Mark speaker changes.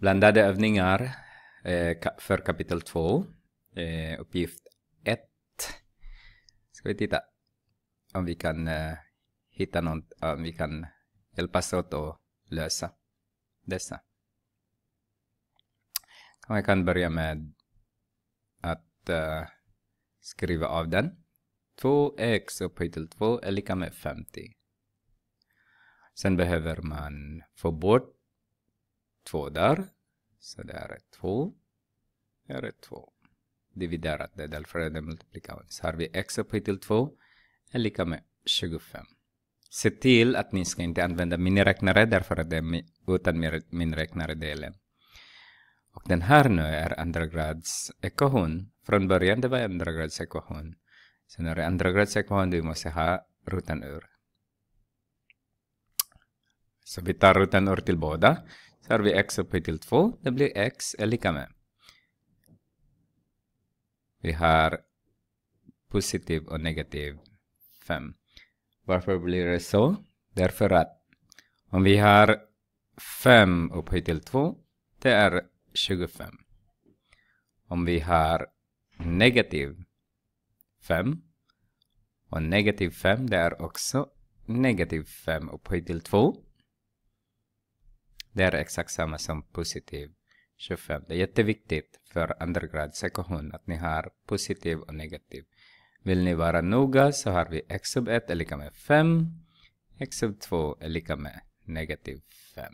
Speaker 1: Blandade övningar eh, för kapitel 2. Eh, uppgift 1. Ska vi titta om vi kan eh, hitta något, om vi kan hjälpas åt att lösa dessa. Jag kan börja med att eh, skriva av den. 2x upphöjt till 2 är lika med 50. Sen behöver man få bort 2 där. Så det är 2. två. Det är 2. Dividerat, det är därför är multiplikationen. Så har vi x upphöjt till 2 är lika med 25. Se till att ni ska inte använda miniräknare därför att det är utan miniräknare-delen. Och den här nu är andragradsekvation. Från början det var andragradsekvation. Så när det är andragradsekvation du måste ha rutan ur. Så vi tar rutan ur till båda. Så har vi x upphöjt till 2. Det blir x är lika med. Vi har positiv och negativ 5. Varför blir det så? Därför att om vi har 5 upphöjt till 2, det är 25. Om vi har negativ 5 och negativ 5, det är också negativ 5 upphöjt till 2, det är exakt samma som positiv 25. Det är jätteviktigt för undergrad sektion att ni har positiv och negativ. Vill ni vara noga så har vi x sub 1 är lika med 5. x sub 2 är lika med negativ 5.